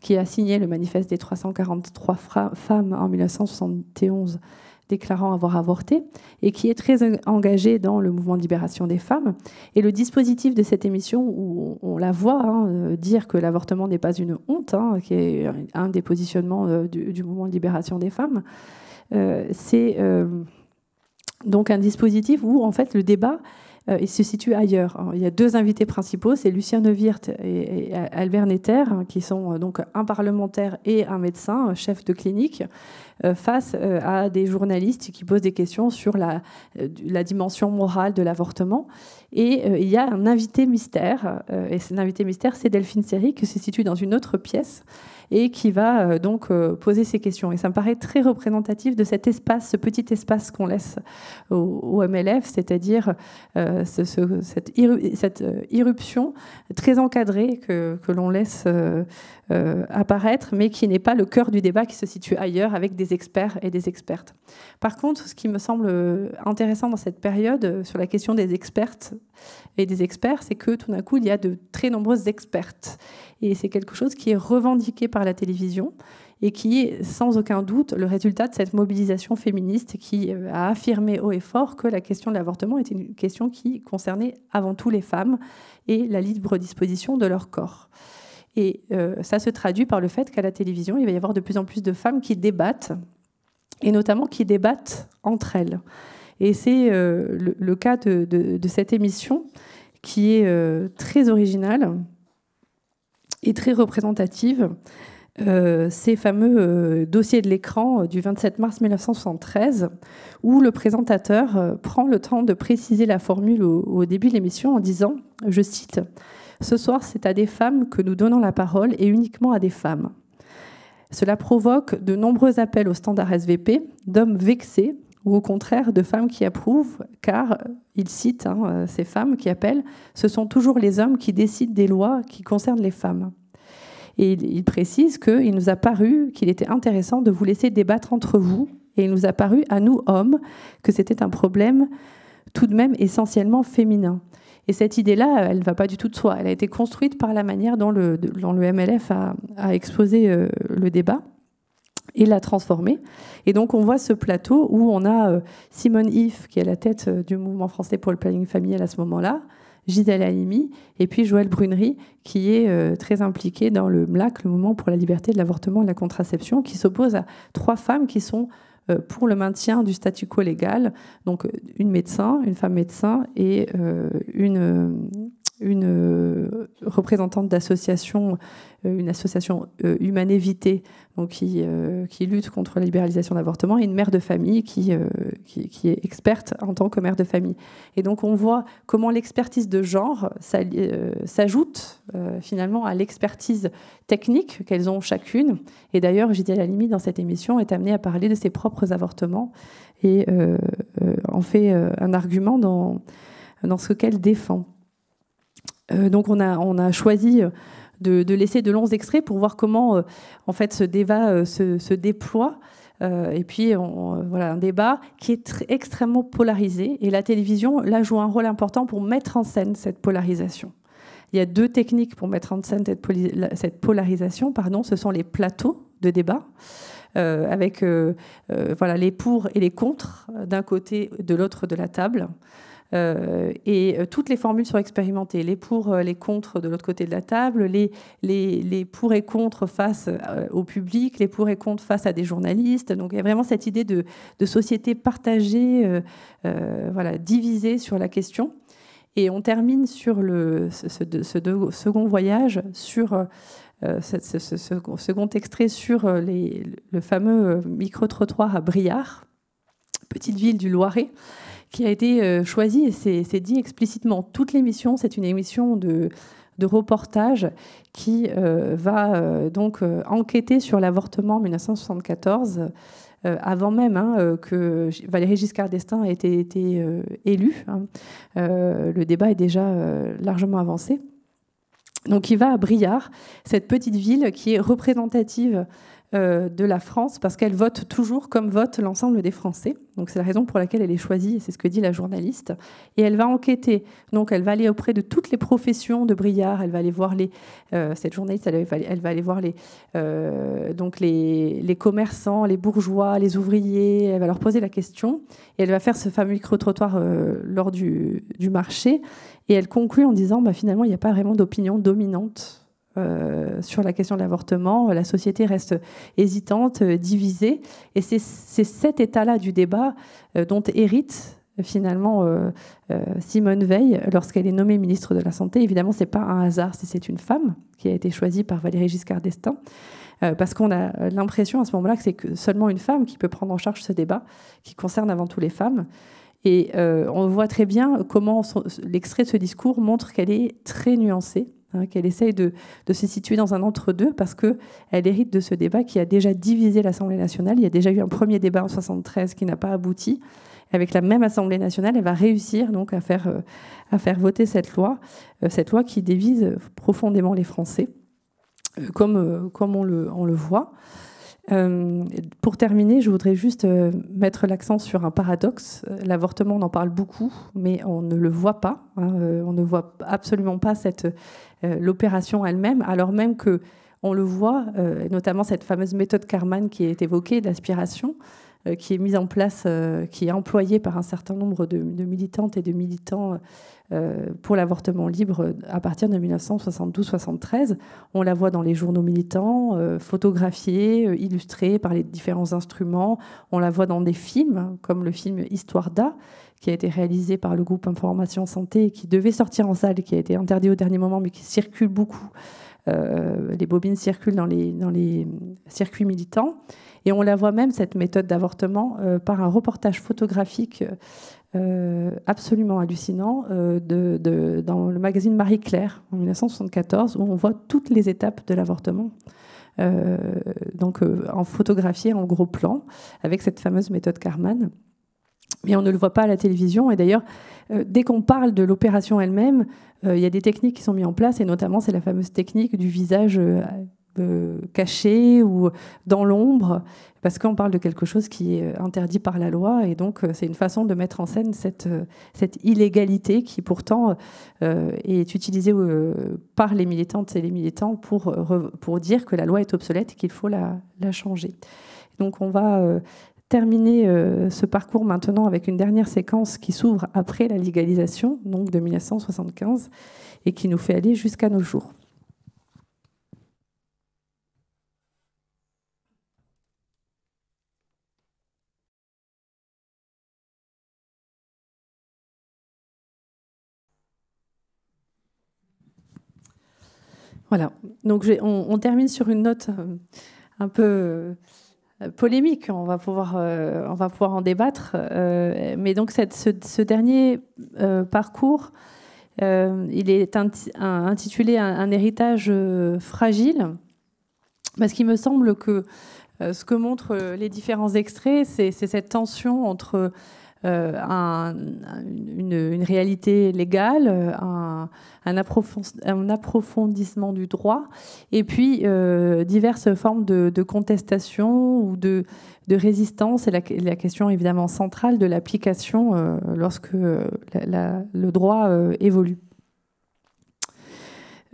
qui a signé le manifeste des 343 femmes en 1971 déclarant avoir avorté et qui est très engagée dans le mouvement de libération des femmes. Et le dispositif de cette émission, où on, la voit hein, euh, dire que l'avortement n'est pas une honte, hein, qui est un des positionnements euh, du, mouvement de libération des femmes, euh, c'est donc un dispositif où en fait le débat euh, il se situe ailleurs. il y a deux invités principaux, c'est Lucien Neuwirth et, Albert Netter, hein, qui sont euh, donc un parlementaire et un médecin, euh, chef de clinique, face à des journalistes qui posent des questions sur la, la dimension morale de l'avortement. Et il y a un invité mystère, et cet invité mystère, c'est Delphine Seri, qui se situe dans une autre pièce et qui va euh, donc euh, poser ces questions. Et ça me paraît très représentatif de cet espace, ce petit espace qu'on laisse au, MLF, c'est-à-dire euh, cette, irruption très encadrée que, l'on laisse. Euh, apparaître, mais qui n'est pas le cœur du débat qui se situe ailleurs avec des experts et des expertes. Par contre, ce qui me semble euh, intéressant dans cette période euh, sur la question des expertes et des experts, c'est que tout d'un coup, il y a de très nombreuses expertes. Et c'est quelque chose qui est revendiqué par la télévision et qui est sans aucun doute le résultat de cette mobilisation féministe qui a affirmé haut et fort que la question de l'avortement était une question qui concernait avant tout les femmes et la libre disposition de leur corps. Et euh, ça se traduit par le fait qu'à la télévision, il va y avoir de plus en plus de femmes qui débattent, et notamment qui débattent entre elles. Et c'est euh, le, cas de, cette émission qui est euh, très originale et très représentative. ces fameux dossiers de l'écran du 27 mars 1973, où le présentateur prend le temps de préciser la formule au début de l'émission en disant, je cite, ce soir, c'est à des femmes que nous donnons la parole et uniquement à des femmes. Cela provoque de nombreux appels au standard SVP d'hommes vexés ou au contraire de femmes qui approuvent, car, il cite hein, ces femmes qui appellent, ce sont toujours les hommes qui décident des lois qui concernent les femmes. Et il, précise qu'il nous a paru qu'il était intéressant de vous laisser débattre entre vous, et il nous a paru, à nous hommes, que c'était un problème tout de même essentiellement féminin. Et cette idée-là, elle ne va pas du tout de soi. Elle a été construite par la manière dont le, le MLF a, exposé euh, le débat et l'a transformé. Et donc on voit ce plateau où on a euh, Simone If, qui est la tête euh, du mouvement français pour le planning familial à ce moment-là, Gisèle Halimi, et puis Joël Brunery, qui est très impliquée dans le MLAC, le Mouvement pour la liberté de l'avortement et de la contraception, qui s'oppose à trois femmes qui sont euh, pour le maintien du statu quo légal. Donc une médecin, une femme médecin et euh, une euh, une euh, représentante d'association, euh, une association euh, humanévité donc qui, qui, lutte contre la libéralisation d'avortement, et une mère de famille qui, qui, est experte en tant que mère de famille. Et donc on voit comment l'expertise de genre s'ajoute finalement à l'expertise technique qu'elles ont chacune. Et d'ailleurs, la limite dans cette émission, est amenée à parler de ses propres avortements et en fait un argument dans, dans ce qu'elle défend. Euh, donc on a, choisi euh, de, laisser de longs extraits pour voir comment euh, en fait ce débat se, déploie. et puis voilà un débat qui est extrêmement polarisé et la télévision là joue un rôle important pour mettre en scène cette polarisation. Il y a deux techniques pour mettre en scène cette, polarisation. Pardon, ce sont les plateaux de débat. avec voilà, les pour et les contre d'un côté, de l'autre de la table. Euh, et euh, toutes les formules sont expérimentées, les pour, euh, les contre de l'autre côté de la table, les, les, pour et contre face au public, les pour et contre face à des journalistes. Donc il y a vraiment cette idée de, société partagée, voilà, divisée sur la question. Et on termine sur le, ce, second voyage, sur ce, second extrait sur le fameux micro-trottoir à Briard, petite ville du Loiret, qui a été choisi euh, choisie et c'est dit explicitement. Toute l'émission, c'est une émission de, reportage qui euh, va euh, donc enquêter sur l'avortement en 1974. avant même hein, que Valérie Giscard d'Estaing ait été, été élu. Hein. le débat est déjà largement avancé. Donc il va à Briard, cette petite ville qui est représentative euh, de la France parce qu'elle vote toujours comme vote l'ensemble des Français. Donc c'est la raison pour laquelle elle est choisie, c'est ce que dit la journaliste. Et elle va enquêter. Donc elle va aller auprès de toutes les professions de Brillard, Elle va aller voir les euh, cette journaliste. Elle, va, aller voir les euh, donc les, commerçants, les bourgeois, les ouvriers. Elle va leur poser la question et elle va faire ce fameux micro trottoir lors du, du marché. Et elle conclut en disant bah, finalement il n'y a pas vraiment d'opinion dominante euh, sur la question de l'avortement. La société reste hésitante, euh, divisée. Et c'est cet état-là du débat euh, dont hérite finalement Simone Veil lorsqu'elle est nommée ministre de la Santé. Évidemment, ce n'est pas un hasard si c'est une femme qui a été choisie par Valérie Giscard d'Estaing parce qu'on a l'impression à ce moment-là que c'est seulement une femme qui peut prendre en charge ce débat, qui concerne avant tout les femmes. Et on voit très bien comment l'extrait de ce discours montre qu'elle est très nuancée Hein, qu'elle essaye de, se situer dans un entre-deux parce qu'elle hérite de ce débat qui a déjà divisé l'Assemblée nationale. Il y a déjà eu un premier débat en 73 qui n'a pas abouti. Avec la même Assemblée nationale, elle va réussir donc à faire, euh, à faire voter cette loi, euh, cette loi qui divise profondément les Français, euh, comme, comme on, le, le voit. pour terminer, je voudrais juste mettre l'accent sur un paradoxe. L'avortement, on en parle beaucoup, mais on ne le voit pas. Hein, on ne voit absolument pas cette, euh, l'opération elle-même, alors même que on le voit, euh, notamment cette fameuse méthode Karman qui est évoquée d'aspiration, euh, qui est mise en place, qui est employée par un certain nombre de, militantes et de militants pour l'avortement libre à partir de 1972-73. On la voit dans les journaux militants, photographiée, illustrée par les différents instruments. On la voit dans des films, comme le film Histoire d'A, qui a été réalisé par le groupe Information Santé, qui devait sortir en salle, qui a été interdit au dernier moment, mais qui circule beaucoup. Euh, les bobines circulent dans les, dans les circuits militants. Et on la voit même, cette méthode d'avortement, euh, par un reportage photographique euh, absolument hallucinant de, dans le magazine Marie-Claire en 1974, où on voit toutes les étapes de l'avortement. donc en photographié en gros plan avec cette fameuse méthode Carman mais on ne le voit pas à la télévision. Et d'ailleurs, euh, dès qu'on parle de l'opération elle-même, euh, il y a des techniques qui sont mises en place, et notamment c'est la fameuse technique du visage euh, caché ou dans l'ombre, parce qu'on parle de quelque chose qui est interdit par la loi, et donc c'est une façon de mettre en scène cette, cette illégalité qui pourtant est utilisée par les militantes et les militants pour, pour dire que la loi est obsolète et qu'il faut la, la changer. Donc on va terminer euh, ce parcours maintenant avec une dernière séquence qui s'ouvre après la légalisation, donc de 1975, et qui nous fait aller jusqu'à nos jours. Voilà, donc on, termine sur une note euh, un peu euh, euh, polémique. On va pouvoir, euh, on va pouvoir en débattre. Euh, mais donc cette, ce, dernier parcours, il est intitulé un, un héritage fragile, parce qu'il me semble que ce que montrent les différents extraits, c'est cette tension entre euh, un, une, réalité légale, euh, un, approfondissement du droit, et puis euh, diverses formes de, contestation ou de, résistance et la, question évidemment centrale de l'application lorsque le droit évolue.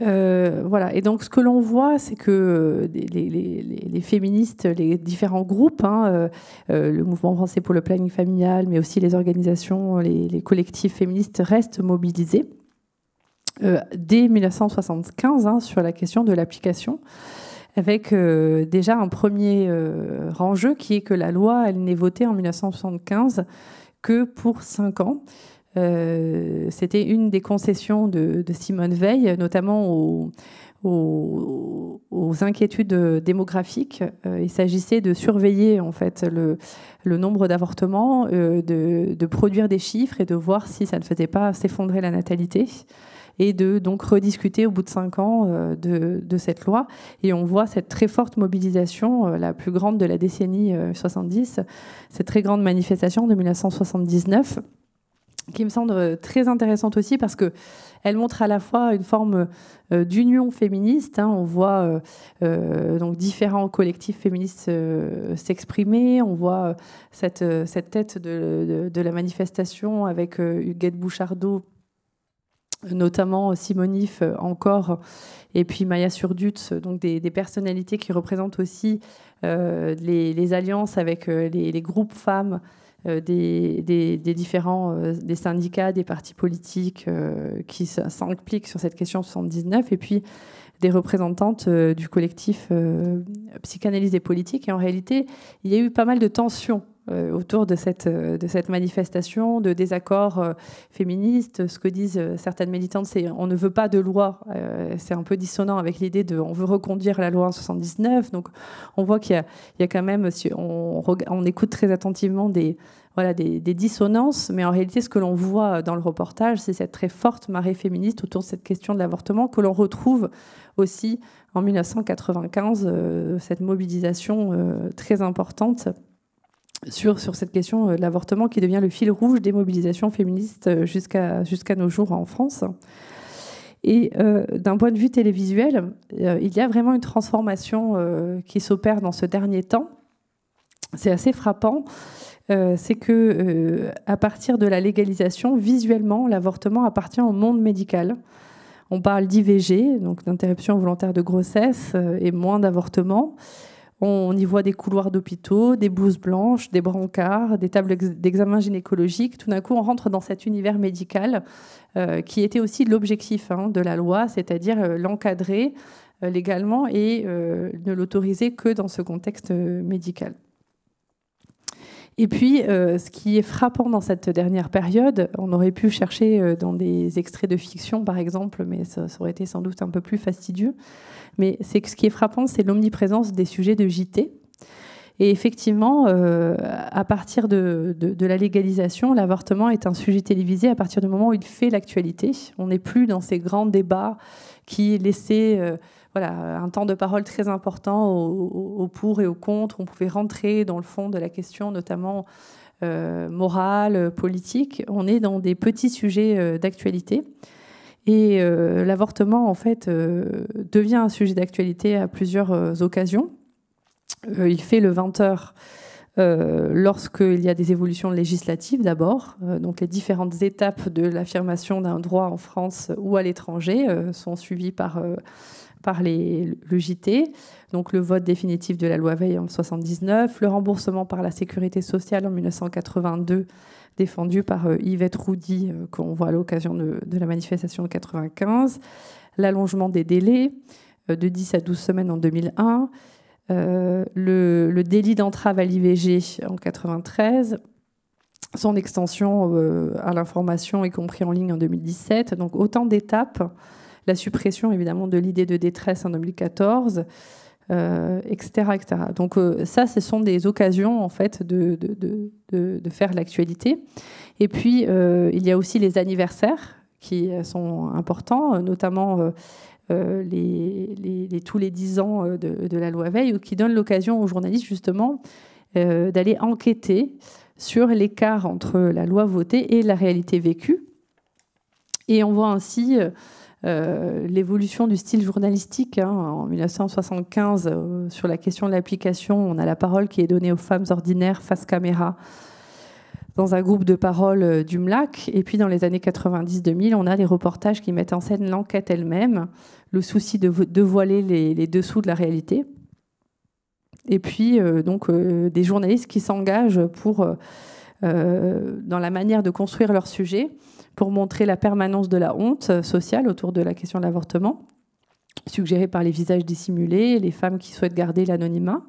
Euh, voilà. Et donc, ce que l'on voit, c'est que euh, les, féministes, les différents groupes, hein, euh, le mouvement français pour le planning familial, mais aussi les organisations, les, collectifs féministes restent mobilisés dès 1975 hein, sur la question de l'application avec déjà un premier enjeu qui est que la loi, elle n'est votée en 1975 que pour 5 ans. Euh, c'était une des concessions de, Simone Veil, notamment aux, inquiétudes démographiques. Euh, il s'agissait de surveiller en fait le, nombre d'avortements, euh, de, produire des chiffres et de voir si ça ne faisait pas s'effondrer la natalité et de donc rediscuter au bout de cinq ans de, cette loi. Et on voit cette très forte mobilisation, la plus grande de la décennie 70, cette très grande manifestation de 1979 qui me semble euh, très intéressante aussi parce que elle montre à la fois une forme euh, d'union féministe. Hein. on voit euh, donc différents collectifs féministes s'exprimer. On voit cette, tête de, la manifestation avec Huguette Bouchardot notamment Simonif encore, et puis Maya Surdut, donc des, personnalités qui représentent aussi les, alliances avec les, les groupes femmes euh, des, différents euh, syndicats, des partis politiques euh, qui s'impliquent sur cette question 79, et puis des représentantes du collectif psychanalyse des politiques Et en réalité, il y a eu pas mal de tensions euh, autour de cette, euh, de cette manifestation, de désaccords euh, féministes. Ce que disent certaines militantes, c'est on ne veut pas de loi. c'est un peu dissonant avec l'idée de on veut reconduire la loi en 79. Donc on voit qu'il y, y, a quand même, on, on écoute très attentivement des, voilà, des, des, dissonances, mais en réalité, ce que l'on voit dans le reportage, c'est cette très forte marée féministe autour de cette question de l'avortement que l'on retrouve aussi en 1995, cette mobilisation très importante sur, cette question euh, de l'avortement qui devient le fil rouge des mobilisations féministes euh, jusqu'à nos jours en France. Et euh, d'un point de vue télévisuel, il y a vraiment une transformation qui s'opère dans ce dernier temps. C'est assez frappant. c'est que à partir de la légalisation, visuellement, l'avortement appartient au monde médical. On parle d'IVG, donc d'interruption volontaire de grossesse, et moins d'avortement. On y voit des couloirs d'hôpitaux, des blouses blanches, des brancards, des tables d'examen gynécologique. Tout d'un coup, on rentre dans cet univers médical euh, qui était aussi l'objectif hein, de la loi, c'est-à-dire euh, l'encadrer euh, légalement et ne l'autoriser que dans ce contexte médical. Et puis, euh, ce qui est frappant dans cette dernière période, on aurait pu chercher euh, dans des extraits de fiction, par exemple, mais ça, aurait été sans doute un peu plus fastidieux. Mais c'est ce qui est frappant, c'est l'omniprésence des sujets de JT, et effectivement, euh, à partir de, la légalisation, l'avortement est un sujet télévisé à partir du moment où il fait l'actualité. On n'est plus dans ces grands débats qui laissaient euh, un temps de parole très important au, pour et au contre. On pouvait rentrer dans le fond de la question, notamment euh, morale, politique. On est dans des petits sujets d'actualité. Et l'avortement, en fait, devient un sujet d'actualité à plusieurs occasions. Euh, il fait le 20h euh, lorsqu'il y a des évolutions législatives d'abord. Euh, donc les différentes étapes de l'affirmation d'un droit en France ou à l'étranger sont suivies par, les, le JT. Donc le vote définitif de la loi Veil en 1979, le remboursement par la sécurité sociale en 1982 défendu par Yvette Roudy, qu'on voit à l'occasion de, de, la manifestation de 1995, l'allongement des délais de 10 à 12 semaines en 2001, euh, le, délit d'entrave à l'IVG en 93, son extension euh, à l'information, y compris en ligne en 2017. Donc autant d'étapes, la suppression évidemment de l'idée de détresse en 2014. Euh, etc., Donc ça, ce sont des occasions en fait de, de, de, faire l'actualité. Et puis il y a aussi les anniversaires qui sont importants, notamment euh, tous les dix ans euh, de, la loi Veil, qui donne l'occasion aux journalistes justement euh, d'aller enquêter sur l'écart entre la loi votée et la réalité vécue. Et on voit ainsi l'évolution du style journalistique. Hein. En 1975, sur la question de l'application, on a la parole qui est donnée aux femmes ordinaires face caméra dans un groupe de parole euh, du MLAC. Et puis dans les années 90-2000, on a des reportages qui mettent en scène l'enquête elle-même, le souci de, dévoiler les, dessous de la réalité. Et puis euh, donc euh, des journalistes qui s'engagent pour dans la manière de construire leur sujet, pour montrer la permanence de la honte sociale autour de la question de l'avortement, suggérée par les visages dissimulés, les femmes qui souhaitent garder l'anonymat.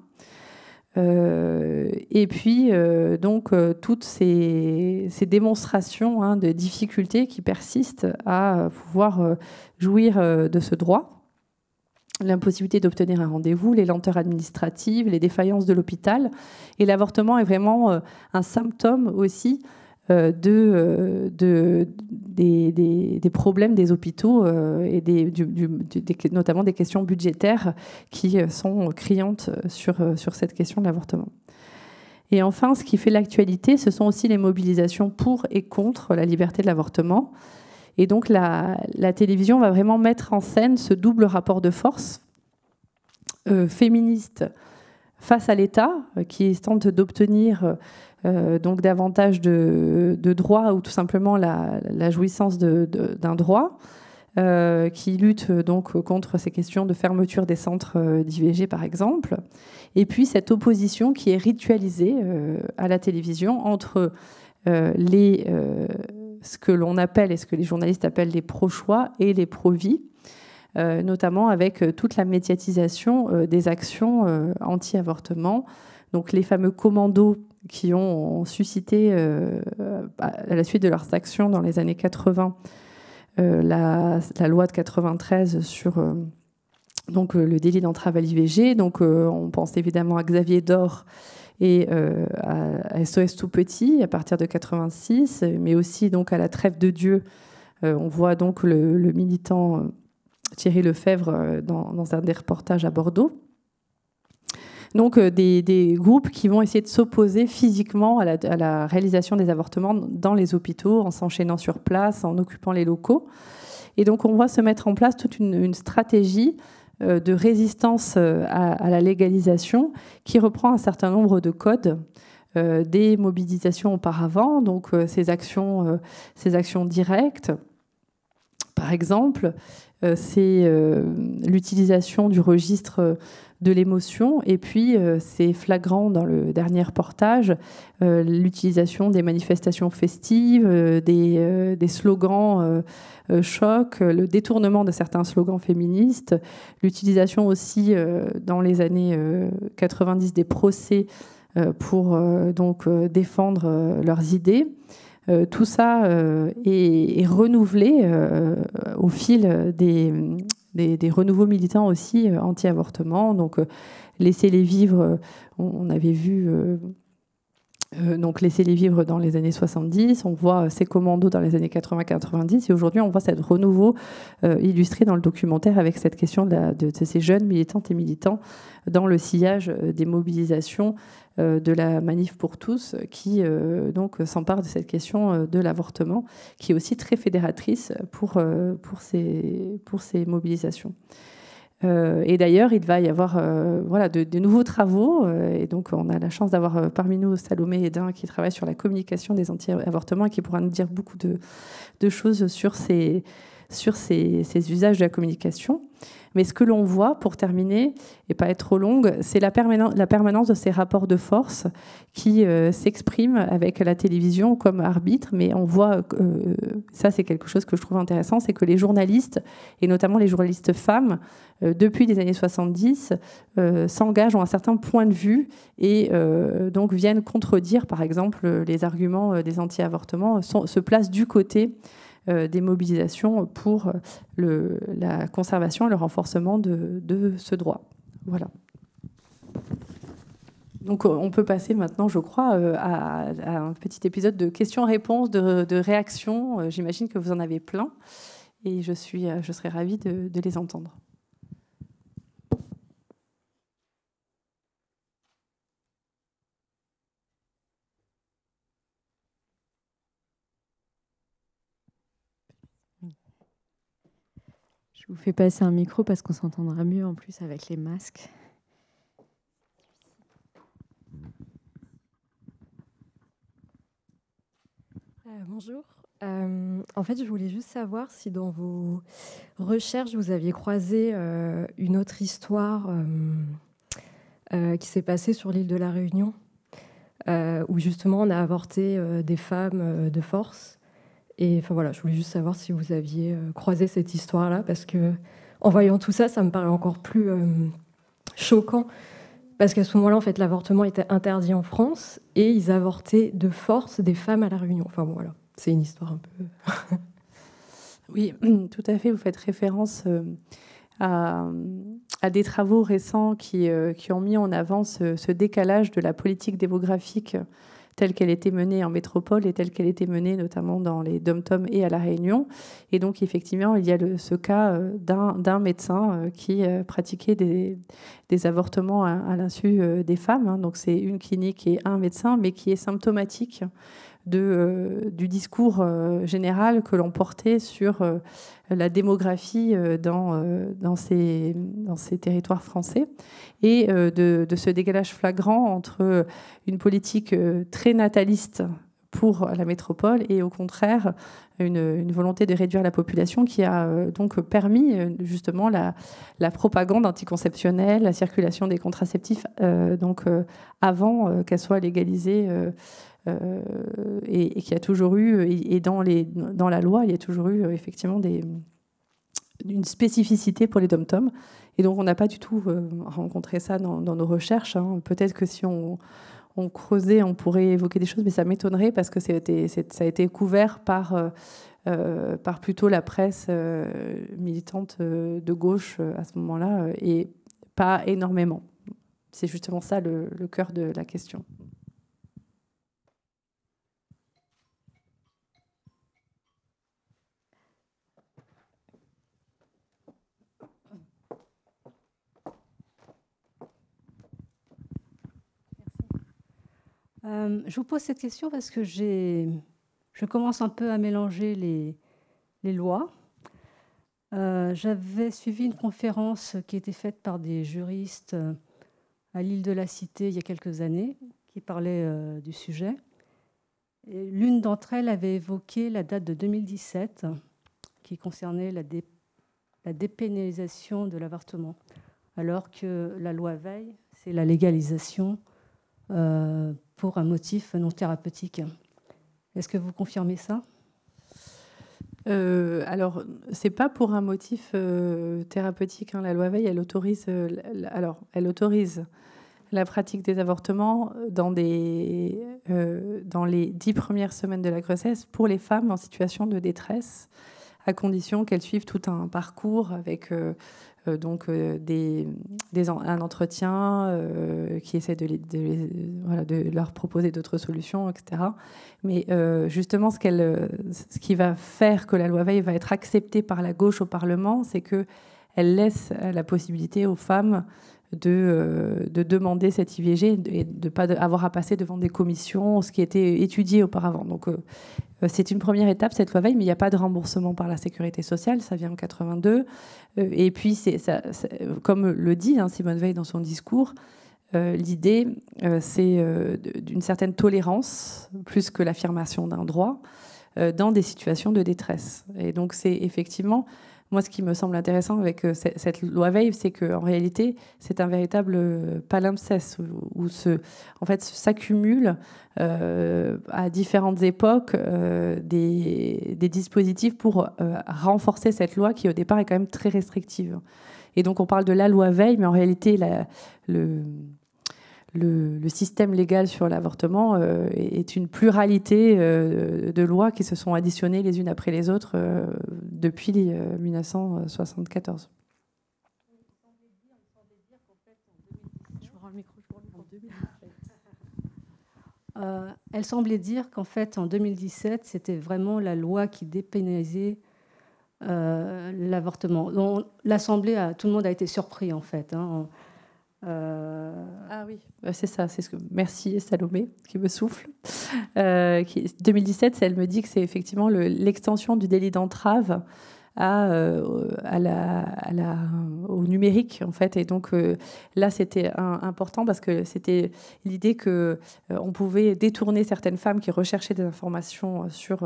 Euh, et puis, euh, donc, euh, toutes ces, démonstrations hein, de difficultés qui persistent à pouvoir jouir de ce droit, l'impossibilité d'obtenir un rendez-vous, les lenteurs administratives, les défaillances de l'hôpital. Et l'avortement est vraiment un symptôme aussi euh, de, euh, des, problèmes des hôpitaux euh, et des, notamment des questions budgétaires qui sont criantes sur, sur cette question de l'avortement. Et enfin, ce qui fait l'actualité, ce sont aussi les mobilisations pour et contre la liberté de l'avortement. Et donc la, la, télévision va vraiment mettre en scène ce double rapport de force féministe face à l'État, qui tente d'obtenir euh, donc davantage de, droits ou tout simplement la, jouissance d'un droit, euh, qui lutte euh, donc contre ces questions de fermeture des centres d'IVG par exemple, et puis cette opposition qui est ritualisée à la télévision entre les, ce que l'on appelle et ce que les journalistes appellent les pro-choix et les pro-vie notamment avec toute la médiatisation des actions anti-avortement, donc les fameux commandos qui ont suscité, euh, à la suite de leurs actions dans les années 80, euh, la, loi de 93 sur euh, donc, le délit d'entrave à l'IVG. Donc, on pense évidemment à Xavier Dor et à, SOS Tout Petit à partir de 86, mais aussi donc à la Trêve de Dieu. on voit donc le, militant Thierry Lefebvre dans, un des reportages à Bordeaux donc euh, des, groupes qui vont essayer de s'opposer physiquement à la, réalisation des avortements dans les hôpitaux, en s'enchaînant sur place, en occupant les locaux. Et donc on voit se mettre en place toute une, stratégie euh, de résistance euh, à, la légalisation qui reprend un certain nombre de codes des mobilisations auparavant, donc ces, actions, ces actions directes, par exemple, c'est l'utilisation du registre de l'émotion. Et puis, euh, c'est flagrant dans le dernier reportage, euh, l'utilisation des manifestations festives, euh, des, slogans chocs, le détournement de certains slogans féministes, l'utilisation aussi dans les années 90 des procès pour donc défendre leurs idées. tout ça est, renouvelé au fil des, des, renouveaux militants aussi euh, anti-avortement. Donc, euh, laisser les vivre, euh, on avait vu euh, donc laisser les vivre dans les années 70, on voit euh, ces commandos dans les années 80-90, et aujourd'hui on voit cette renouveau euh, illustré dans le documentaire avec cette question de, ces jeunes militantes et militants dans le sillage des mobilisations de la manif pour tous qui donc s'empare de cette question de l'avortement qui est aussi très fédératrice pour, pour ces mobilisations. Euh, et d'ailleurs, il va y avoir euh, voilà, de, nouveaux travaux. Euh, et donc, on a la chance d'avoir parmi nous Salomé Edin qui travaille sur la communication des anti-avortements et qui pourra nous dire beaucoup de choses sur ces, sur ces, usages de la communication. Mais ce que l'on voit, pour terminer et pas être trop longue, c'est la, permanence de ces rapports de force qui euh, s'expriment avec la télévision comme arbitre. Mais on voit, euh, ça c'est quelque chose que je trouve intéressant, c'est que les journalistes, et notamment les journalistes femmes, euh, depuis les années 70, s'engagent, ont un certain point de vue et donc viennent contredire, par exemple, les arguments des anti-avortements, se placent du côté euh, des mobilisations pour euh, le, la conservation et le renforcement de, ce droit. Voilà. Donc euh, on peut passer maintenant, je crois, à, un petit épisode de questions-réponses, de, réactions. J'imagine que vous en avez plein et je, suis, je serais ravie de les entendre. Je vous fais passer un micro parce qu'on s'entendra mieux en plus avec les masques. Euh, bonjour. Euh, en fait, je voulais juste savoir si dans vos recherches, vous aviez croisé euh, une autre histoire qui s'est passée sur l'île de la Réunion, où justement on a avorté des femmes de force. Et enfin voilà, je voulais juste savoir si vous aviez euh, croisé cette histoire-là, parce que en voyant tout ça, ça me paraît encore plus euh, choquant. Parce qu'à ce moment-là, en fait, l'avortement était interdit en France et ils avortaient de force des femmes à La Réunion. Enfin voilà, c'est une histoire un peu. [LAUGHS] oui, [CLEARS THROAT] tout à fait. Vous faites référence euh, à, des travaux récents qui, qui, ont mis en avant ce décalage de la politique démographique telle qu'elle était menée en métropole et telle qu'elle était menée notamment dans les dom-tom et à La Réunion. Et donc, effectivement, il y a ce cas euh, d'un médecin euh, qui euh, pratiquait des, avortements à l'insu des femmes. Hein. Donc, c'est une clinique et un médecin, mais qui est symptomatique de, euh, du discours euh, général que l'on portait sur euh, la démographie dans, dans, ces, dans ces territoires français et de, ce décalage flagrant entre une politique très nataliste pour la métropole et au contraire une, volonté de réduire la population qui a donc permis justement la, la propagande anticonceptionnelle, la circulation des contraceptifs donc avant qu'elle soit légalisée euh, et, qui a toujours eu, et, dans, les, dans la loi, il y a toujours eu euh, effectivement des, une spécificité pour les dom-toms. Et donc, on n'a pas du tout euh, rencontré ça dans, nos recherches. Hein. Peut-être que si on, on, creusait, on pourrait évoquer des choses, mais ça m'étonnerait parce que c'était, ça a été couvert par, par plutôt la presse militante de gauche à ce moment-là et pas énormément. C'est justement ça le cœur de la question. Euh, je vous pose cette question parce que je commence un peu à mélanger les, lois. Euh, j'avais suivi une conférence qui était faite par des juristes euh, à l'île de la Cité il y a quelques années, qui parlait du sujet. l'une d'entre elles avait évoqué la date de 2017, qui concernait la, dépénalisation de l'avortement, alors que la loi Veille, c'est la légalisation pour un motif non thérapeutique. Est-ce que vous confirmez ça euh, alors, c'est pas pour un motif euh, thérapeutique. Hein. La loi Veil, elle autorise, euh, alors, elle autorise la pratique des avortements dans, des, euh, dans les dix premières semaines de la grossesse pour les femmes en situation de détresse, à condition qu'elles suivent tout un parcours avec euh, donc euh, des, un entretien euh, qui essaie de, de, de leur proposer d'autres solutions, etc. Mais justement, ce, ce qui va faire que la loi Veil va être acceptée par la gauche au Parlement, c'est que elle laisse la possibilité aux femmes de, euh, de, demander cette IVG et de ne pas avoir à passer devant des commissions, ce qui était étudié auparavant. Donc euh, euh, c'est une première étape, cette loi Veil, mais il n'y a pas de remboursement par la sécurité sociale, ça vient en 82. et puis, ça, comme le dit hein, Simone Veil dans son discours, l'idée, c'est d'une certaine tolérance, plus que l'affirmation d'un droit, dans des situations de détresse. Et donc c'est effectivement moi, ce qui me semble intéressant avec euh, cette loi Veil, c'est qu'en réalité, c'est un véritable euh, palimpseste où, se, en fait, s'accumulent euh, à différentes époques des, dispositifs pour renforcer cette loi qui, au départ, est quand même très restrictive. Et donc, on parle de la loi Veil, mais en réalité, le le, système légal sur l'avortement euh, est une pluralité euh, de lois qui se sont additionnées les unes après les autres euh, depuis 1974. elle semblait dire qu'en fait, en 2017, c'était vraiment la loi qui dépénalisait l'avortement. L'Assemblée, tout le monde a été surpris en fait. Hein. Euh, ah oui, bah, c'est ça, c'est ce que. Merci Salomé qui me souffle. 2017, euh, elle me dit que c'est effectivement l'extension du délit d'entrave euh, au numérique en fait. Et donc là, c'était important parce que c'était l'idée que on pouvait détourner certaines femmes qui recherchaient des informations sur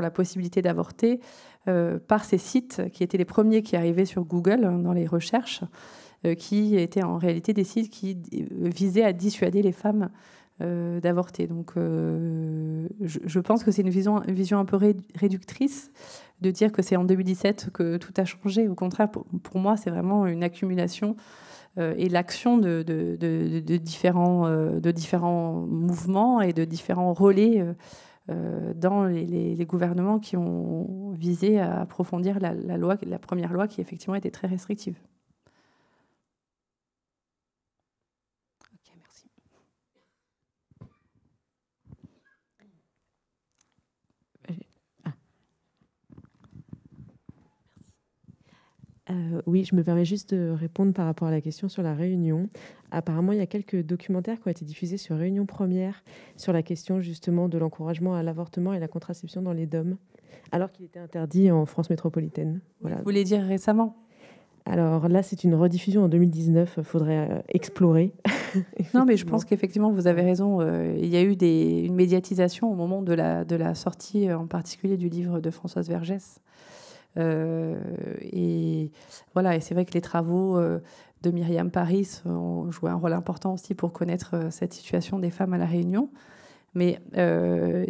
la possibilité d'avorter par ces sites qui étaient les premiers qui arrivaient sur Google hein, dans les recherches. Euh, qui étaient en réalité des sites qui euh, visaient à dissuader les femmes euh, d'avorter. Donc je, pense que c'est une vision, vision un peu réductrice de dire que c'est en 2017 que tout a changé. Au contraire, pour, moi, c'est vraiment une accumulation et l'action de, différents, de différents mouvements et de différents relais dans les, gouvernements qui ont visé à approfondir la, loi, la première loi qui effectivement était très restrictive. Euh, oui, je me permets juste de répondre par rapport à la question sur la Réunion. Apparemment, il y a quelques documentaires qui ont été diffusés sur Réunion Première sur la question justement de l'encouragement à l'avortement et la contraception dans les DOM, alors qu'il était interdit en France métropolitaine. Vous voulez dire récemment alors là, c'est une rediffusion en 2019. Il faudrait euh, explorer. [LAUGHS] non, mais je pense qu'effectivement, vous avez raison. Euh, il y a eu des, une médiatisation au moment de la sortie, en particulier du livre de Françoise Vergès. Euh, et voilà, et c'est vrai que les travaux euh, de Myriam Paris ont joué un rôle important aussi pour connaître euh, cette situation des femmes à La Réunion. Mais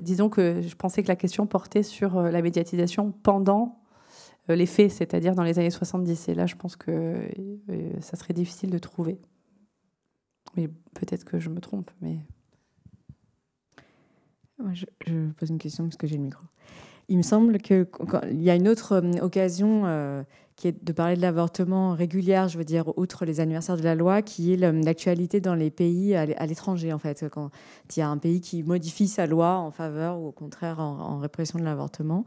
disons que je pensais que la question portait sur la médiatisation pendant les faits, c'est-à-dire dans les années 70. Et là, je pense que ça serait difficile de trouver. Mais peut-être que je me trompe, mais... je pose une question parce que j'ai le micro. Il me semble qu'il y a une autre euh, occasion euh, qui est de parler de l'avortement régulière, je veux dire, outre les anniversaires de la loi, qui est euh, l'actualité dans les pays à l'étranger, en fait, quand il y a un pays qui modifie sa loi en faveur ou au contraire en, répression de l'avortement.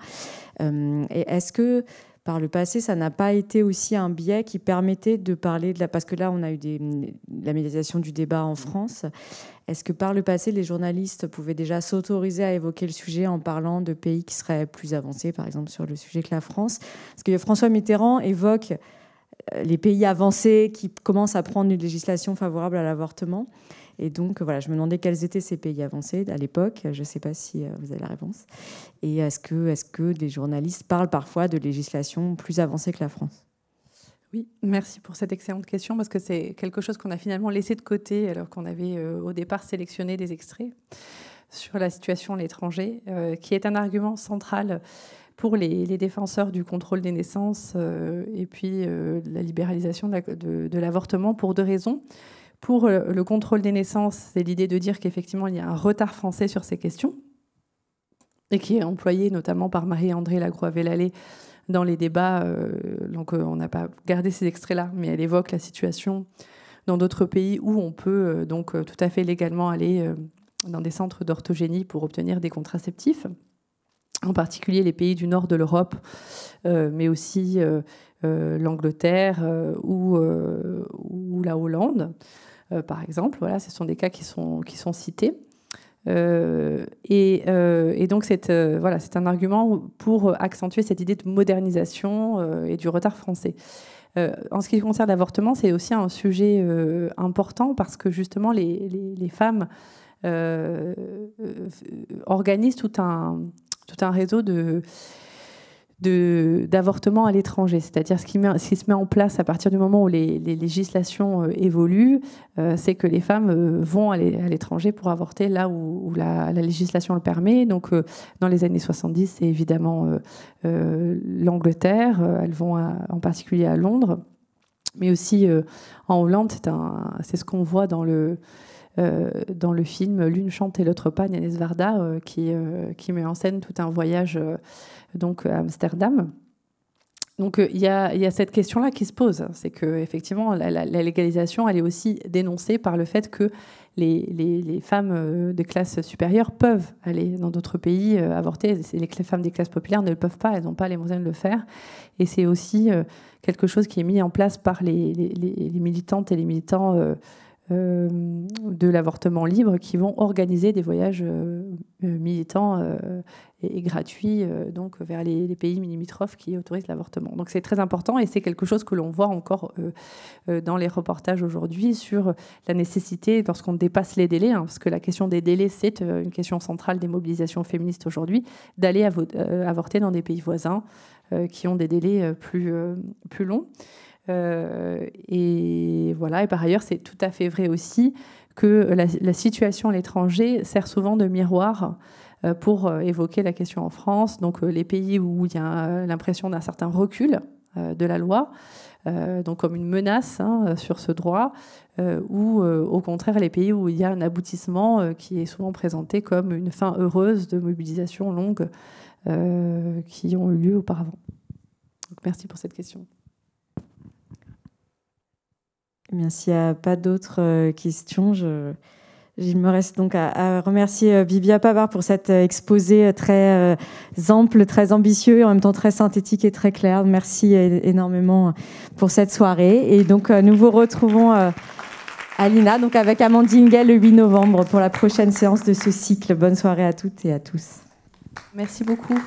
Et Est-ce que par le passé, ça n'a pas été aussi un biais qui permettait de parler de la. Parce que là, on a eu la médiatisation du débat en France. Est-ce que par le passé, les journalistes pouvaient déjà s'autoriser à évoquer le sujet en parlant de pays qui seraient plus avancés, par exemple, sur le sujet que la France Parce que François Mitterrand évoque euh, les pays avancés qui commencent à prendre une législation favorable à l'avortement. Et donc, voilà, je me demandais quels étaient ces pays avancés à l'époque. Je ne sais pas si euh, vous avez la réponse. Et est-ce que, est que les journalistes parlent parfois de législations plus avancées que la France oui, merci pour cette excellente question parce que c'est quelque chose qu'on a finalement laissé de côté alors qu'on avait euh, au départ sélectionné des extraits sur la situation à l'étranger, euh, qui est un argument central pour les, défenseurs du contrôle des naissances et puis la libéralisation de l'avortement pour deux raisons. Pour le contrôle des naissances, c'est l'idée de dire qu'effectivement, il y a un retard français sur ces questions, et qui est employé notamment par Marie-André lagroix vellalé dans les débats. Euh, donc, euh, on n'a pas gardé ces extraits-là, mais elle évoque la situation dans d'autres pays où on peut euh, donc tout à fait légalement aller dans des centres d'orthogénie pour obtenir des contraceptifs, en particulier les pays du nord de l'Europe, mais aussi l'Angleterre ou, la Hollande. Euh, par exemple. Voilà, ce sont des cas qui sont, qui sont cités. Euh, euh, et, donc, c'est un argument pour accentuer cette idée de modernisation et du retard français. en ce qui concerne l'avortement, c'est aussi un sujet important parce que justement, les, les, les femmes organisent tout un, tout un réseau de d'avortement à l'étranger, c'est-à-dire ce, qui se met en place à partir du moment où les, législations euh, évoluent, euh, c'est que les femmes euh, vont à l'étranger pour avorter là où, la, législation le permet. Donc dans les années 70, c'est évidemment l'Angleterre, elles vont en particulier à Londres, mais aussi en Hollande, c'est ce qu'on voit dans le... Euh, dans le film L'une chante et l'autre pas, Nénès Varda, euh, qui, euh, qui met en scène tout un voyage donc à Amsterdam. Donc il y, a, y a cette question-là qui se pose, c'est qu'effectivement, la, légalisation, elle est aussi dénoncée par le fait que les, les, femmes des classes supérieures peuvent aller dans d'autres pays avorter. Les femmes des classes populaires ne le peuvent pas, elles n'ont pas les moyens de le faire. Et c'est aussi quelque chose qui est mis en place par les, les militantes et les militants euh, de l'avortement libre qui vont organiser des voyages euh, euh, militants et, gratuits donc vers les, pays limitrophes qui autorisent l'avortement. Donc c'est très important et c'est quelque chose que l'on voit encore dans les reportages aujourd'hui sur la nécessité lorsqu'on dépasse les délais, hein, parce que la question des délais c'est une question centrale des mobilisations féministes aujourd'hui, d'aller avorter dans des pays voisins qui ont des délais plus, plus longs. Euh, et voilà. Et par ailleurs, c'est tout à fait vrai aussi que la, situation à l'étranger sert souvent de miroir euh, pour euh, évoquer la question en France. Donc les pays où il y a l'impression d'un certain recul de la loi, donc comme une menace hein, sur ce droit, ou au contraire les pays où il y a un aboutissement qui est souvent présenté comme une fin heureuse de mobilisations longues qui ont eu lieu auparavant. merci pour cette question. Eh s'il n'y a pas d'autres euh, questions, il me reste donc à, remercier euh, Bibia Pavard pour cet euh, exposé très ample, très ambitieux et en même temps très synthétique et très clair. Merci énormément pour cette soirée. Et donc, nous vous retrouvons à l'INA, donc avec Amandine Gay le 8 novembre pour la prochaine séance de ce cycle. Bonne soirée à toutes et à tous. Merci beaucoup.